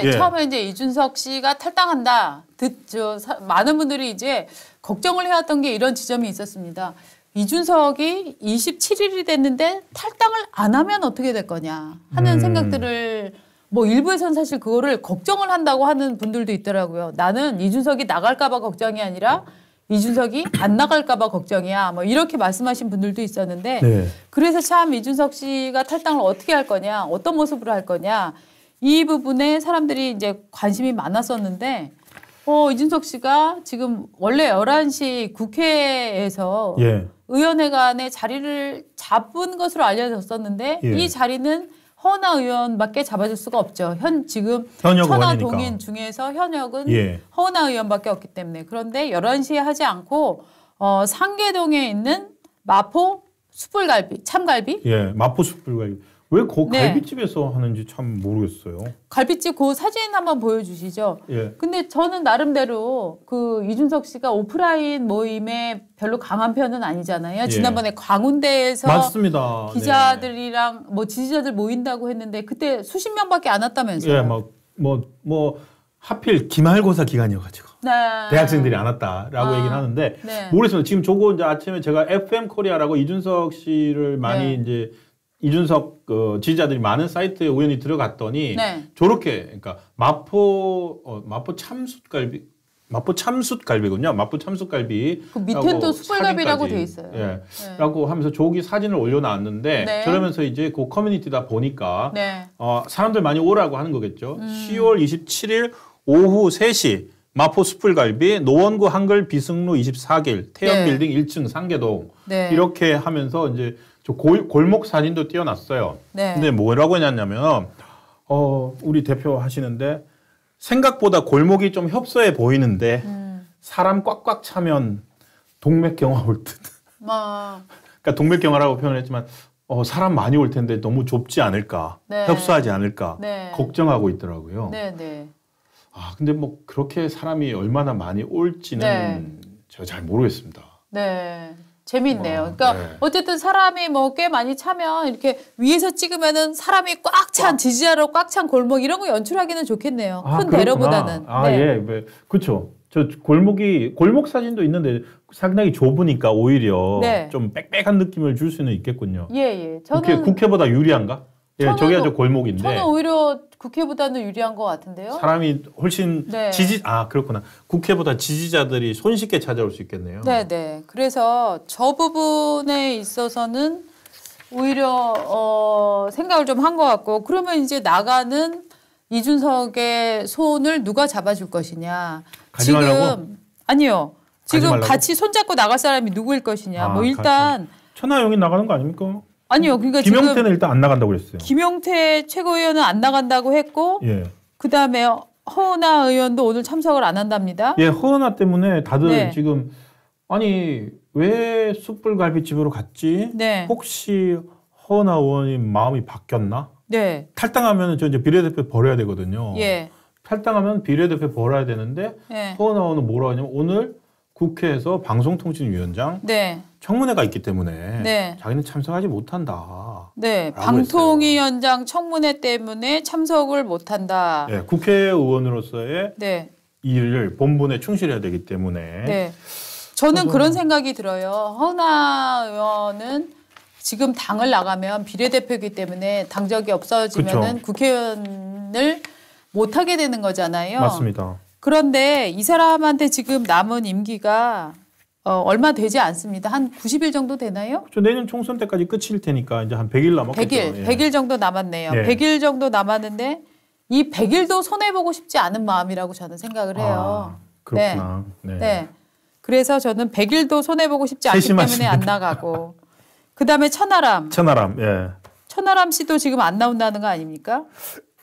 예. 네, 처음에 이제 이준석 씨가 탈당한다. 듣, 죠 많은 분들이 이제 걱정을 해왔던 게 이런 지점이 있었습니다. 이준석이 27일이 됐는데 탈당을 안 하면 어떻게 될 거냐 하는 음. 생각들을 뭐일부에서는 사실 그거를 걱정을 한다고 하는 분들도 있더라고요. 나는 이준석이 나갈까봐 걱정이 아니라 이준석이 안 나갈까봐 걱정이야. 뭐 이렇게 말씀하신 분들도 있었는데 네. 그래서 참 이준석 씨가 탈당을 어떻게 할 거냐, 어떤 모습으로 할 거냐 이 부분에 사람들이 이제 관심이 많았었는데 어, 이준석 씨가 지금 원래 11시 국회에서 예. 의원회관에 자리를 잡은 것으로 알려졌었는데 예. 이 자리는 허나 의원밖에 잡아줄 수가 없죠. 현 지금 천하 동인 중에서 현역은 예. 허나 의원밖에 없기 때문에 그런데 11시에 하지 않고 어, 상계동에 있는 마포 숯불갈비, 참갈비? 예, 마포 숯불갈비. 왜그 네. 갈비집에서 하는지 참 모르겠어요. 갈비집 그 사진 한번 보여주시죠. 예. 근데 저는 나름대로 그 이준석 씨가 오프라인 모임에 별로 강한 편은 아니잖아요. 예. 지난번에 광운대에서 맞습니다. 기자들이랑 네. 뭐 지지자들 모인다고 했는데 그때 수십 명밖에 안 왔다면서요. 예, 막뭐 뭐, 뭐 하필 기말고사 기간이어가지고 네. 대학생들이 안 왔다라고 아. 얘기를 하는데 네. 모르겠습니다. 지금 저거 이제 아침에 제가 FM 코리아라고 이준석 씨를 많이 네. 이제 이준석 그 지지자들이 많은 사이트에 우연히 들어갔더니 네. 저렇게 그러니까 마포 어, 마포 참숯갈비 마포 참숯갈비군요. 마포 참숯갈비. 그 밑에 또 숯갈비라고 돼 있어요. 예. 네. 라고 하면서 조기 사진을 올려놨는데 네. 저러면서 이제 그 커뮤니티다 보니까 네. 어, 사람들 많이 오라고 하는 거겠죠. 음. 10월 27일 오후 3시 마포 숯불갈비, 노원구 한글 비승로 24길, 태연빌딩 1층 상계동 네. 이렇게 하면서 이제 저 골, 골목 사진도 띄워놨어요. 네. 근데 뭐라고 해놨냐면 어 우리 대표 하시는데 생각보다 골목이 좀 협소해 보이는데 음. 사람 꽉꽉 차면 동맥경화 올 듯. 아. 그러니까 동맥경화라고 표현했지만 을 어, 사람 많이 올 텐데 너무 좁지 않을까, 네. 협소하지 않을까 네. 걱정하고 있더라고요. 네, 네. 아 근데 뭐 그렇게 사람이 얼마나 많이 올지는 네. 제가 잘 모르겠습니다. 네. 재미있네요. 음, 그러니까 네. 어쨌든 사람이 뭐 꽤 많이 차면 이렇게 위에서 찍으면은 사람이 꽉 찬 지지자로 꽉 찬 골목 이런 거 연출하기는 좋겠네요. 아, 큰 대로보다는. 아 네. 예, 네. 그렇죠. 저 골목이 골목 사진도 있는데 상당히 좁으니까 오히려 네. 좀 빽빽한 느낌을 줄 수는 있겠군요. 예, 예. 저는 국회, 국회보다 유리한가? 예, 저게 아주 골목인데. 저는 오히려 국회보다는 유리한 것 같은데요. 사람이 훨씬 네. 지지 아 그렇구나. 국회보다 지지자들이 손쉽게 찾아올 수 있겠네요. 네, 네. 그래서 저 부분에 있어서는 오히려 어, 생각을 좀 한 것 같고 그러면 이제 나가는 이준석의 손을 누가 잡아줄 것이냐. 지 말라고? 아니요. 지금 같이 손잡고 나갈 사람이 누구일 것이냐. 뭐 아, 뭐 일단 천하영이 나가는 거 아닙니까? 아니요. 그러니까 김영태는 일단 안 나간다고 그랬어요. 김용태 최고위원은 안 나간다고 했고 예. 그다음에 허은하 의원도 오늘 참석을 안 한답니다. 예, 허은하 때문에 다들 네. 지금 아니 왜 숯불갈비집으로 갔지? 네. 혹시 허은하 의원이 마음이 바뀌었나? 네. 탈당하면 저 이제 비례대표 버려야 되거든요. 예. 탈당하면 비례대표 버려야 되는데 예. 허은하 의원은 뭐라 하냐면 오늘 국회에서 방송통신위원장 네. 청문회가 있기 때문에 네. 자기는 참석하지 못한다. 네, 방통위원장 청문회 때문에 참석을 못한다. 네, 국회의원으로서의 네. 일을 본분에 충실해야 되기 때문에. 네. 저는 그런 생각이 들어요. 허나 의원은 지금 당을 나가면 비례대표이기 때문에 당적이 없어지면은 국회의원을 못하게 되는 거잖아요. 맞습니다. 그런데 이 사람한테 지금 남은 임기가 어, 얼마 되지 않습니다. 한 90일 정도 되나요? 그렇죠. 내년 총선 때까지 끝일 테니까 이제 한 100일 남았겠죠. 100일, 100일 예. 정도 남았네요. 네. 예. 100일 정도 남았는데 이 100일도 손해보고 싶지 않은 마음이라고 저는 생각을 해요. 아, 그렇구나. 네. 네. 네. 그래서 저는 100일도 손해보고 싶지 세심하십니다. 때문에 안 나가고 그다음에 천하람. 천하람. 예. 천하람 씨도 지금 안 나온다는 거 아닙니까?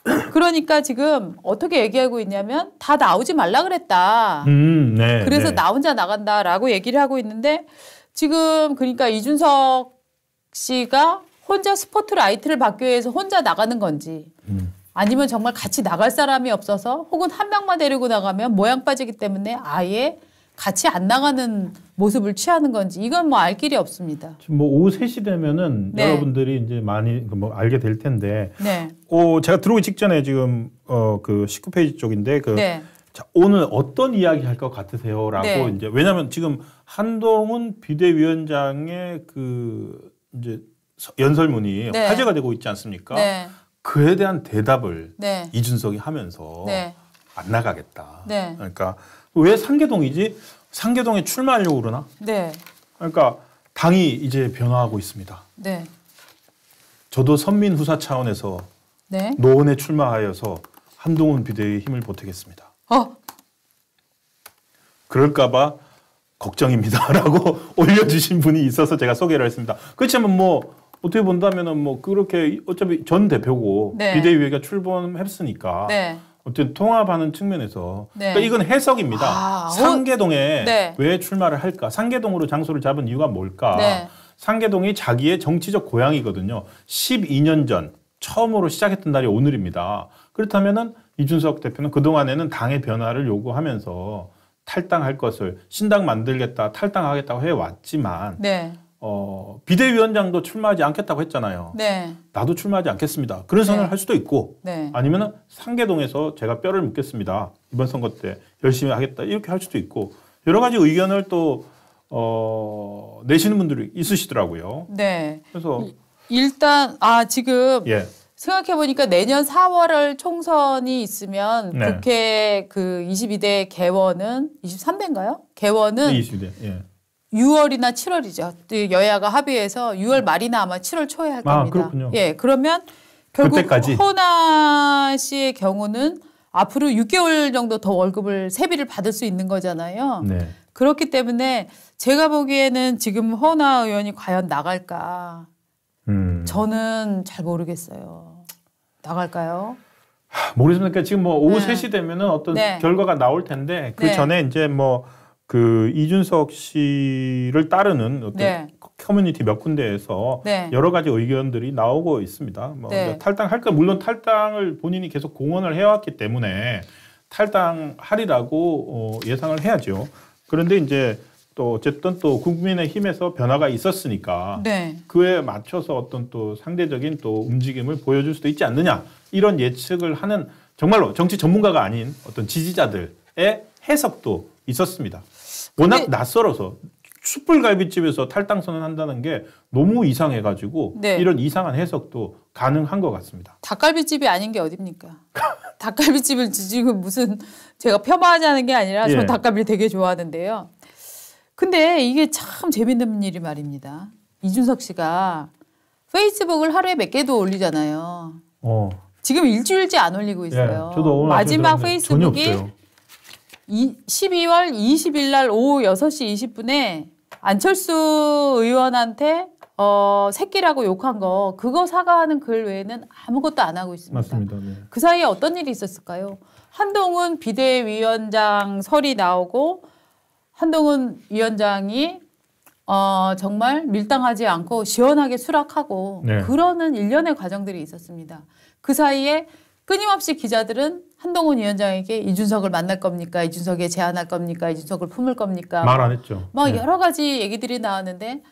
그러니까 지금 어떻게 얘기하고 있냐면 다 나오지 말라 그랬다. 음, 네, 그래서 네. 나 혼자 나간다라고 얘기를 하고 있는데 지금 그러니까 이준석 씨가 혼자 스포트라이트를 받기 위해서 혼자 나가는 건지 음. 아니면 정말 같이 나갈 사람이 없어서 혹은 한 명만 데리고 나가면 모양 빠지기 때문에 아예 같이 안 나가는 모습을 취하는 건지 이건 뭐 알 길이 없습니다. 지금 뭐 오후 3시 되면은 네. 여러분들이 이제 많이 그 뭐 알게 될 텐데. 네. 오 어, 제가 들어오기 직전에 지금 어그 19페이지 쪽인데 그 네. 자, 오늘 어떤 이야기 할 것 같으세요라고 네. 이제 왜냐면 지금 한동훈 비대위원장의 그 이제 연설문이 네. 화제가 되고 있지 않습니까? 네. 그에 대한 대답을 네. 이준석이 하면서 네. 안 나가겠다. 네. 그러니까 왜 상계동이지? 상계동에 출마하려고 그러나? 네. 그러니까 당이 이제 변화하고 있습니다. 네. 저도 선민 후사 차원에서 네. 노원에 출마하여서 한동훈 비대위의 힘을 보태겠습니다. 어. 그럴까봐 걱정입니다라고 올려주신 분이 있어서 제가 소개를 했습니다. 그렇지만 뭐 어떻게 본다면은 뭐 그렇게 어차피 전 대표고 네. 비대위가 출범했으니까 네. 어쨌든 통합하는 측면에서 네. 그러니까 이건 해석입니다. 아, 상계동에 네. 왜 출마를 할까? 상계동으로 장소를 잡은 이유가 뭘까? 네. 상계동이 자기의 정치적 고향이거든요. 12년 전 처음으로 시작했던 날이 오늘입니다. 그렇다면은 이준석 대표는 그동안에는 당의 변화를 요구하면서 탈당할 것을 신당 만들겠다, 탈당하겠다고 해왔지만 네. 어, 비대위원장도 출마하지 않겠다고 했잖아요. 네. 나도 출마하지 않겠습니다. 그런 선언을 네. 할 수도 있고 네. 아니면 상계동에서 제가 뼈를 묻겠습니다. 이번 선거 때 열심히 하겠다 이렇게 할 수도 있고 여러 가지 의견을 또 어, 내시는 분들이 있으시더라고요. 네. 그래서 일단 아 지금 예. 생각해 보니까 내년 4월을 총선이 있으면 네. 국회 그 22대 개원은 23대인가요? 개원은 22대. 예. 6월이나 7월이죠. 여야가 합의해서 6월 음. 말이나 아마 7월 초에 할 아, 겁니다. 아, 그렇군요. 예, 그러면 결국 그때까지. 호나 씨의 경우는 앞으로 6개월 정도 더 월급을 세비를 받을 수 있는 거잖아요. 네. 그렇기 때문에 제가 보기에는 지금 허나 의원이 과연 나갈까? 음. 저는 잘 모르겠어요. 나갈까요? 모르겠습니다. 그러니까 지금 뭐 오후 네. 3시 되면은 어떤 네. 결과가 나올 텐데 그 네. 전에 이제 뭐그 이준석 씨를 따르는 어떤 네. 커뮤니티 몇 군데에서 네. 여러 가지 의견들이 나오고 있습니다. 뭐 네. 그러니까 탈당할 까 물론 탈당을 본인이 계속 공언을 해왔기 때문에 탈당하리라고 어, 예상을 해야죠. 그런데 이제 또 어쨌든 또 국민의 힘에서 변화가 있었으니까 네. 그에 맞춰서 어떤 또 상대적인 또 움직임을 보여줄 수도 있지 않느냐 이런 예측을 하는 정말로 정치 전문가가 아닌 어떤 지지자들의 해석도 있었습니다. 워낙 근데... 낯설어서 숯불갈비집에서 탈당 선언한다는 게 너무 이상해가지고 네. 이런 이상한 해석도 가능한 것 같습니다. 닭갈비집이 아닌 게 어딥니까? 닭갈비집을 지금 무슨 제가 폄하하자는 게 아니라 예. 닭갈비를 되게 좋아하는데요. 근데 이게 참 재밌는 일이 말입니다. 이준석 씨가 페이스북을 하루에 몇 개도 올리잖아요. 어. 지금 일주일째 안 올리고 있어요. 예, 마지막 페이스북이 12월 20일 날 오후 6시 20분에 안철수 의원한테 어, 새끼라고 욕한 거 그거 사과하는 글 외에는 아무것도 안 하고 있습니다. 맞습니다. 네. 그 사이에 어떤 일이 있었을까요? 한동훈 비대위원장 설이 나오고 한동훈 위원장이 어, 정말 밀당하지 않고 시원하게 수락하고 네. 그러는 일련의 과정들이 있었습니다. 그 사이에 끊임없이 기자들은 한동훈 위원장에게 이준석을 만날 겁니까? 이준석에 제안할 겁니까? 이준석을 품을 겁니까? 말 안 했죠. 막 네. 여러 가지 얘기들이 나왔는데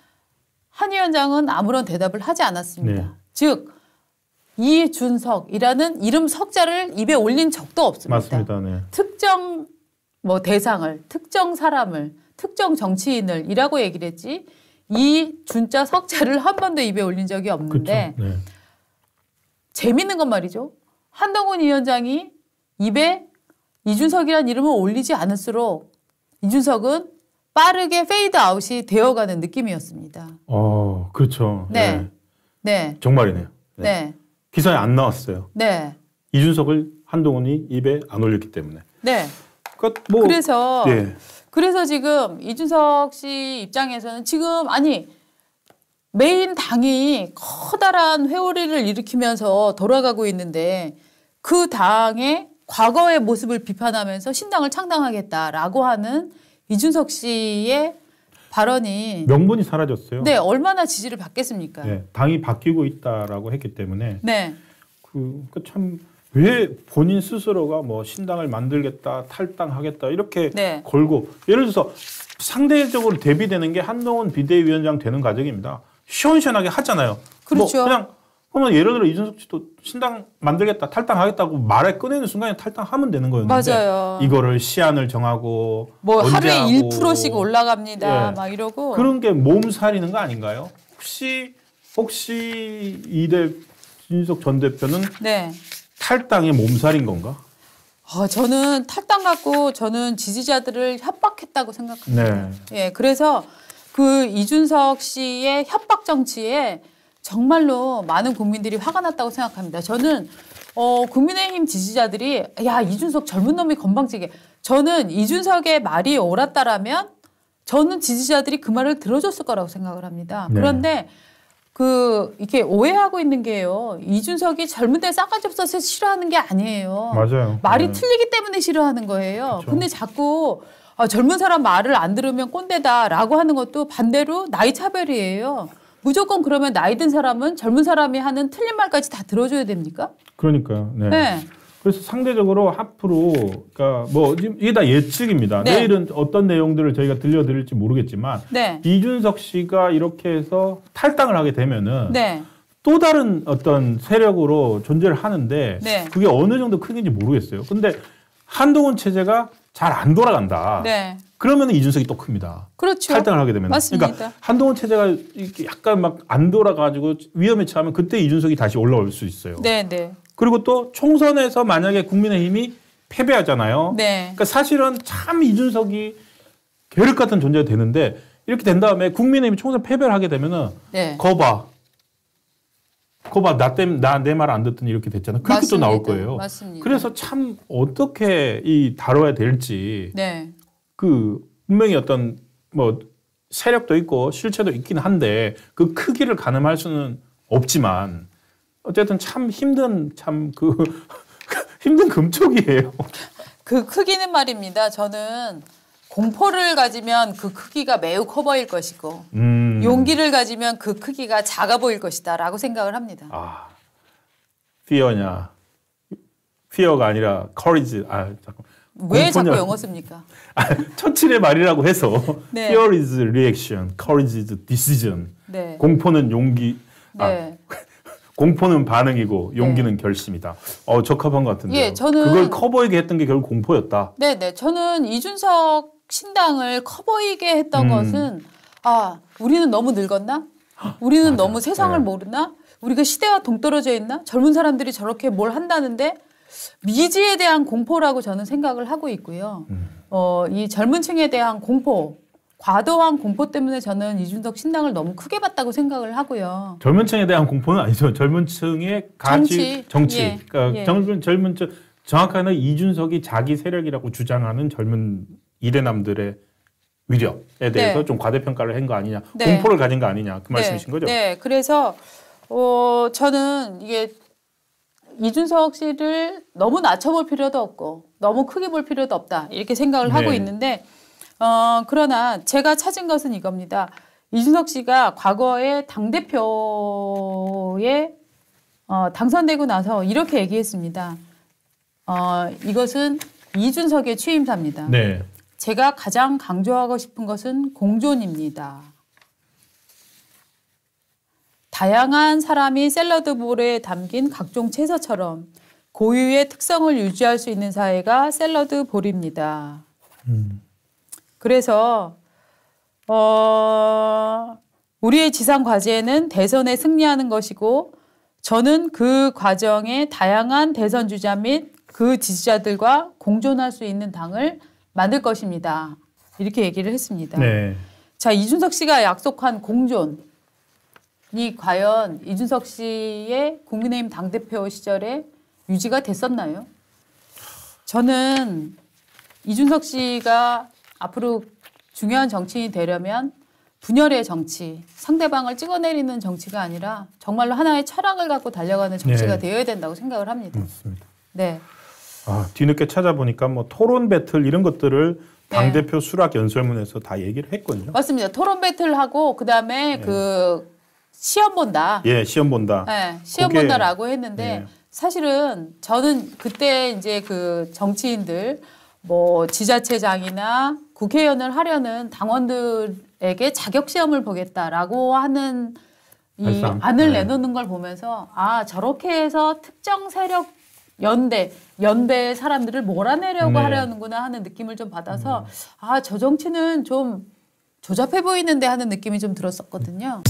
한 위원장은 아무런 대답을 하지 않았습니다. 네. 즉 이준석이라는 이름 석자를 입에 올린 적도 없습니다. 맞습니다. 네. 특정 뭐 대상을, 특정 사람을, 특정 정치인을이라고 얘기를 했지 이 준자 석자를 한 번도 입에 올린 적이 없는데 그렇죠. 네. 재밌는 건 말이죠. 한동훈 위원장이 입에 이준석이란 이름을 올리지 않을수록 이준석은 빠르게 페이드 아웃이 되어가는 느낌이었습니다. 어, 그렇죠. 네. 네. 네. 정말이네요. 네. 네. 기사에 안 나왔어요. 네. 이준석을 한동훈이 입에 안 올렸기 때문에. 네. 그러니까 뭐 그래서 예. 그래서 지금 이준석 씨 입장에서는 지금 아니 메인 당이 커다란 회오리를 일으키면서 돌아가고 있는데 그 당의 과거의 모습을 비판하면서 신당을 창당하겠다라고 하는 이준석 씨의 발언이 명분이 사라졌어요. 네, 얼마나 지지를 받겠습니까? 네, 당이 바뀌고 있다라고 했기 때문에 네. 그참 그 왜 본인 스스로가 뭐 신당을 만들겠다, 탈당하겠다 이렇게 네. 걸고 예를 들어서 상대적으로 대비되는 게 한동훈 비대위원장 되는 과정입니다. 시원시원하게 하잖아요. 뭐 그렇죠. 뭐 그냥 그러면 예를 들어 이준석 씨도 신당 만들겠다 탈당하겠다고 말에 꺼내는 순간에 탈당하면 되는 거였는데 맞아요. 이거를 시안을 정하고 뭐 하루에 하고, 1%씩 올라갑니다 예. 막 이러고 그런 게 몸살이는 거 아닌가요? 혹시 혹시 이대 이석전 대표는 네. 탈당의 몸살인 건가? 어, 저는 탈당 갖고 저는 지지자들을 협박했다고 생각합니다. 네. 예, 그래서 그 이준석 씨의 협박 정치에 정말로 많은 국민들이 화가 났다고 생각합니다. 저는 어, 국민의힘 지지자들이 야 이준석 젊은 놈이 건방지게 저는 이준석의 말이 옳았다라면 저는 지지자들이 그 말을 들어줬을 거라고 생각을 합니다. 네. 그런데 그 이렇게 오해하고 있는 게요. 이준석이 젊은 데 싸가지 없어서 싫어하는 게 아니에요. 맞아요. 말이 네. 틀리기 때문에 싫어하는 거예요. 그렇죠. 근데 자꾸 아, 젊은 사람 말을 안 들으면 꼰대다라고 하는 것도 반대로 나이 차별이에요. 무조건 그러면 나이 든 사람은 젊은 사람이 하는 틀린 말까지 다 들어줘야 됩니까? 그러니까요. 네. 네. 그래서 상대적으로 앞으로 그러니까 뭐 이게 다 예측입니다. 네. 내일은 어떤 내용들을 저희가 들려드릴지 모르겠지만 네. 이준석 씨가 이렇게 해서 탈당을 하게 되면은 네. 또 다른 어떤 세력으로 존재를 하는데 네. 그게 어느 정도 크기인지 모르겠어요. 근데 한동훈 체제가 잘 안 돌아간다. 네. 그러면 이준석이 또 큽니다. 그렇죠. 탈당을 하게 되면. 맞습니다. 그러니까 한동훈 체제가 약간 막 안 돌아가지고 위험에 처하면 그때 이준석이 다시 올라올 수 있어요. 네, 네. 그리고 또 총선에서 만약에 국민의힘이 패배하잖아요. 네. 그러니까 사실은 참 이준석이 계륵 같은 존재가 되는데 이렇게 된 다음에 국민의힘이 총선 패배를 하게 되면은 네. 거봐. 거봐 나 때문에 나내 말 안 듣더니 이렇게 됐잖아. 그렇게 맞습니다. 또 나올 거예요. 맞습니다. 그래서 참 어떻게 이 다뤄야 될지 네. 그 분명히 어떤 뭐 세력도 있고 실체도 있긴 한데 그 크기를 가늠할 수는 없지만 어쨌든 참 힘든 참 그 힘든 금쪽이에요. 그 크기는 말입니다. 저는 공포를 가지면 그 크기가 매우 커 보일 것이고 음. 용기를 가지면 그 크기가 작아 보일 것이다라고 생각을 합니다. 아, 피어냐? 피어가 아니라 커리지. 아, 잠깐. 왜 그 자꾸 영어 씁니까? 아, 처칠의 말이라고 해서 네. fear is reaction, courage is decision. 네. 공포는 용기. 아, 네. 공포는 반응이고 용기는 네. 결심이다. 어 적합한 것 같은데요. 예, 저는 그걸 커버이게 했던 게 결국 공포였다. 네, 네. 저는 이준석 신당을 커버이게 했던 음. 것은 아 우리는 너무 늙었나? 우리는 너무 세상을 예. 모르나? 우리가 시대와 동떨어져 있나? 젊은 사람들이 저렇게 뭘 한다는데 미지에 대한 공포라고 저는 생각을 하고 있고요. 음. 어, 이 젊은 층에 대한 공포, 과도한 공포 때문에 저는 이준석 신당을 너무 크게 봤다고 생각을 하고요. 젊은 층에 대한 공포는 아니죠. 젊은 층의 가치, 정치. 정치. 예. 그러니까 예. 젊은, 젊은 층, 정확하는 이준석이 자기 세력이라고 주장하는 젊은 이대남들의 위력에 네. 대해서 네. 좀 과대평가를 한 거 아니냐, 네. 공포를 가진 거 아니냐 그 네. 말씀이신 네. 거죠? 네, 그래서 어 저는 이게 이준석 씨를 너무 낮춰볼 필요도 없고 너무 크게 볼 필요도 없다 이렇게 생각을 네. 하고 있는데 어, 그러나 제가 찾은 것은 이겁니다. 이준석 씨가 과거에 당 대표에 어, 당선되고 나서 이렇게 얘기했습니다. 어, 이것은 이준석의 취임사입니다. 네. 제가 가장 강조하고 싶은 것은 공존입니다. 다양한 사람이 샐러드 볼에 담긴 각종 채소처럼 고유의 특성을 유지할 수 있는 사회가 샐러드 볼입니다. 음. 그래서 어, 우리의 지상 과제는 대선에 승리하는 것이고 저는 그 과정에 다양한 대선 주자 및 그 지지자들과 공존할 수 있는 당을 만들 것입니다. 이렇게 얘기를 했습니다. 네. 자 이준석 씨가 약속한 공존 이 과연 이준석 씨의 국민의힘 당대표 시절에 유지가 됐었나요? 저는 이준석 씨가 앞으로 중요한 정치인이 되려면 분열의 정치, 상대방을 찍어내리는 정치가 아니라 정말로 하나의 철학을 갖고 달려가는 정치가 네. 되어야 된다고 생각을 합니다. 맞습니다. 네. 아, 뒤늦게 찾아보니까 뭐 토론 배틀 이런 것들을 네. 당 대표 수락 연설문에서 다 얘기를 했군요. 맞습니다. 토론 배틀하고 그다음에 네. 그 시험 본다. 예, 시험 본다. 예, 시험 그게... 본다라고 했는데 예. 사실은 저는 그때 이제 그 정치인들 뭐 지자체장이나 국회의원을 하려는 당원들에게 자격 시험을 보겠다라고 하는 이 안을 네. 내놓는 걸 보면서 아 저렇게 해서 특정 세력 연대 연대 사람들을 몰아내려고 네. 하려는구나 하는 느낌을 좀 받아서 음. 아저 정치는 좀 조잡해 보이는데 하는 느낌이 좀 들었었거든요.